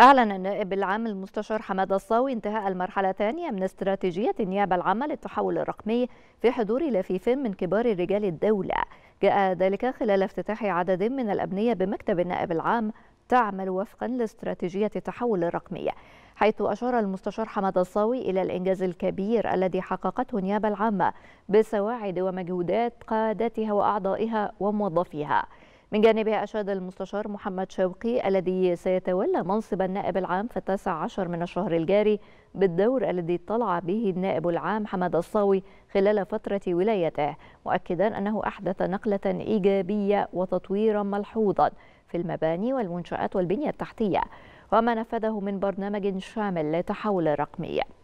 أعلن النائب العام المستشار حمادة الصاوي انتهاء المرحلة الثانية من استراتيجية النيابة العامة للتحول الرقمي في حضور لفيف من كبار رجال الدولة جاء ذلك خلال افتتاح عدد من الأبنية بمكتب النائب العام تعمل وفقا لاستراتيجية التحول الرقمي حيث أشار المستشار حمد الصاوي إلى الإنجاز الكبير الذي حققته النيابة العامة بسواعد ومجهودات قادتها وأعضائها وموظفيها من جانبه أشاد المستشار محمد شوقي الذي سيتولى منصب النائب العام في التاسع عشر من الشهر الجاري بالدور الذي طلع به النائب العام حمد الصاوي خلال فترة ولايته مؤكدا أنه أحدث نقلة إيجابية وتطويرا ملحوظا في المباني والمنشآت والبنية التحتية وما نفذه من برنامج شامل لتحول رقمي.